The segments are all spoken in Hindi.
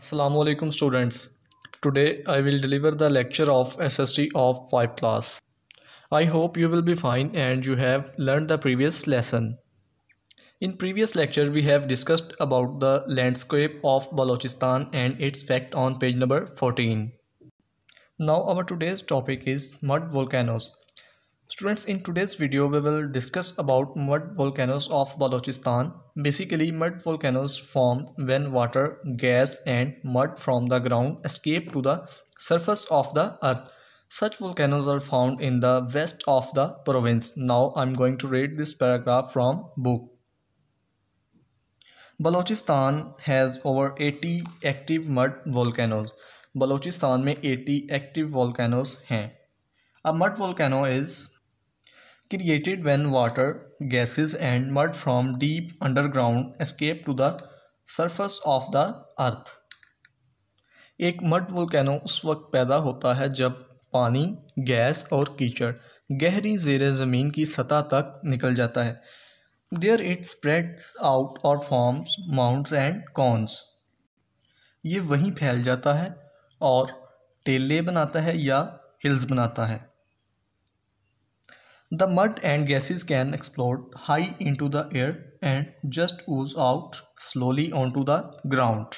Assalamu alaikum students. Today I will deliver the lecture of SST of 5 class. I hope you will be fine and you have learned the previous lesson. In previous lecture we have discussed about the landscape of Balochistan and its fact on page number 14. Now our today's topic is mud volcanoes. Students, in today's video, we will discuss about mud volcanoes of Balochistan. Basically, mud volcanoes form when water, gas and mud from the ground escape to the surface of the earth. Such volcanoes are found in the west of the province. Now, I'm going to read this paragraph from book. Balochistan has over 80 active mud volcanoes. Balochistan में 80 active volcanoes हैं. A mud volcano is created when water gases and mud from deep underground escape to the surface of the earth. एक मड वोल्केनो उस वक्त पैदा होता है जब पानी गैस और कीचड़ गहरी जेर ज़मीन की सतह तक निकल जाता है देयर इट स्प्रेड्स आउट और फॉर्म्स माउंट्स एंड कॉन्स ये वहीं फैल जाता है और टेले बनाता है या हिल्स बनाता है the mud and gases can explode high into the air and just ooze out slowly onto the ground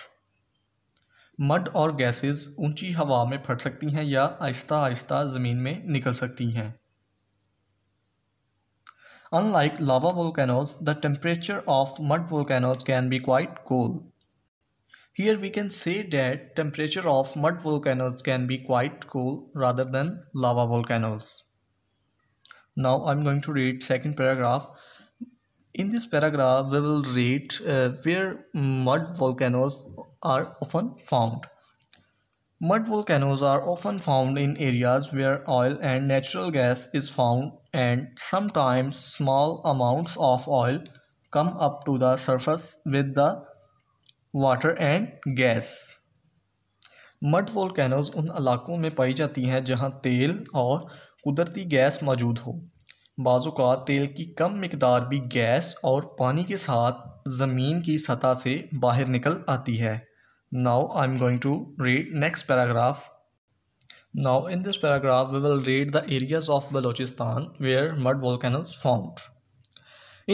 mud और गैसेज ऊंची हवा में फट सकती हैं या आहिस्ता आहिस्ता ज़मीन में निकल सकती हैं unlike lava volcanoes the temperature of mud volcanoes can be quite cool here we can say that temperature of mud volcanoes can be quite cool rather than lava volcanoes Now I'm going to read second paragraph. In this paragraph, we will read uh, where mud volcanoes are often found. Mud volcanoes are often found in areas where oil and natural gas is found and sometimes small amounts of oil come up to the surface with the water and gas. Mud volcanoes un इलाकों में पाई jati हैं jahan tel aur कुदरती गैस मौजूद हो बाजू का तेल की कम मकदार भी गैस और पानी के साथ ज़मीन की सतह से बाहर निकल आती है now I am going to read next paragraph now in this paragraph we will read the areas of Balochistan where mud volcanoes found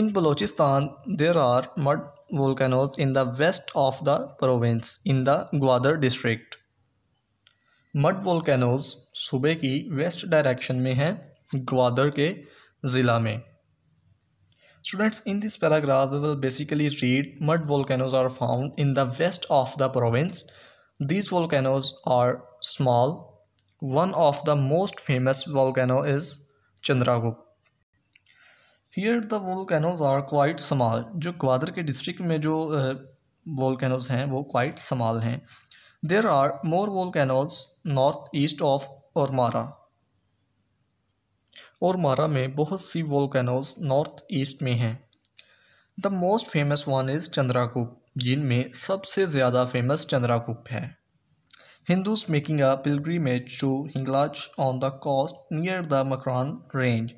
in Balochistan there are mud volcanoes in the west of the province in the Gwadar district mud volcanoes सूबे की वेस्ट डायरेक्शन में हैं ग्वादर के ज़िला में students in this paragraph will basically read mud volcanoes are found in the west of the province this volcanoes are small one of the most famous volcano is Chandragupt here the volcanoes are quite small जो ग्वादर के डिस्ट्रिक्ट में जो वोल्केनोज हैं वो क्वाइट स्मॉल हैं There are more volcanoes northeast of Ormara. Ormara में बहुत सी volcanoes northeast में हैं the most famous one is Chandrakup जिनमें सबसे ज़्यादा फेमस चंद्राकूप है Hindus making a pilgrimage to Hinglaj on the coast near the Makran range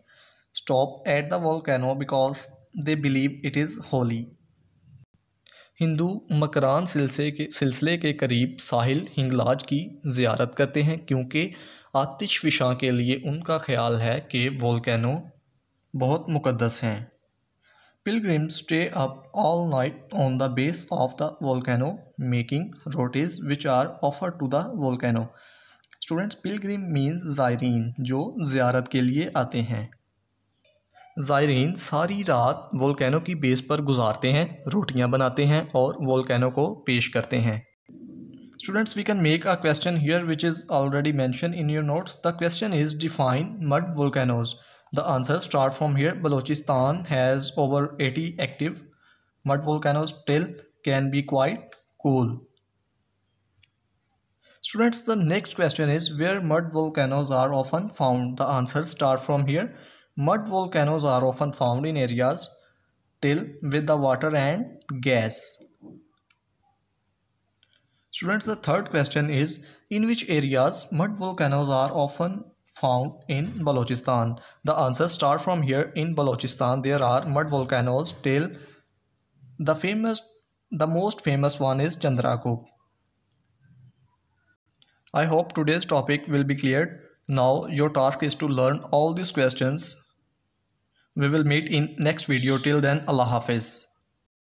stop at the volcano because they believe it is holy Hindu Makran सिलसिले के सिलसिले के करीब साहिल हिंगलाज की ज्यारत करते हैं क्योंकि आतिशफिशा के लिए उनका ख्याल है कि वोलकैनो बहुत मुकदस हैं pilgrim stay up all night on the base of the volcano making rotis which are offer to the volcano students pilgrim means ज़ायरीन जो ज्यारत के लिए आते हैं ज़ायरीन सारी रात वोल्केनो की बेस पर गुजारते हैं रोटियां बनाते हैं और वोल्केनो को पेश करते हैं students we can make a question here which is already mention in your notes the question is define mud volcanoes the answer start from here Balochistan has over eighty active mud volcanoes till can be quite cool students the next question is where mud volcanoes are often found the answer start from here Mud volcanoes are often found in areas till with the water and gas. Students, the third question is In which areas mud volcanoes are often found in Balochistan? The answers start from here. In Balochistan, there are mud volcanoes till the famous, the most famous one is Chandrakup. I hope today's topic will be cleared. Now your task is to learn all these questions we will meet in next video. Till then, Allah Hafiz.